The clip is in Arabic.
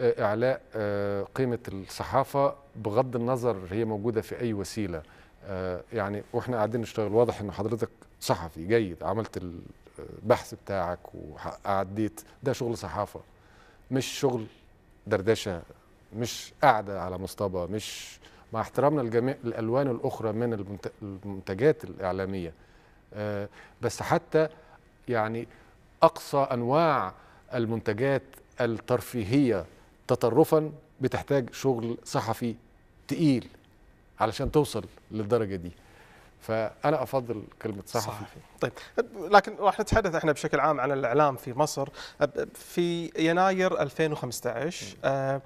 اعلاء آه، قيمه الصحافه بغض النظر هي موجوده في اي وسيله آه، يعني واحنا قاعدين نشتغل واضح ان حضرتك صحفي جيد عملت البحث آه، بتاعك وعديت ده شغل صحافه مش شغل دردشه مش قاعده على مصطبه مش مع احترامنا للجميع الالوان الاخرى من المنتجات الاعلاميه بس حتى يعني اقصى انواع المنتجات الترفيهيه تطرفا بتحتاج شغل صحفي تقيل علشان توصل للدرجه دي فانا افضل كلمه صحفي صحيح. طيب لكن راح نتحدث احنا بشكل عام عن الاعلام في مصر في يناير 2015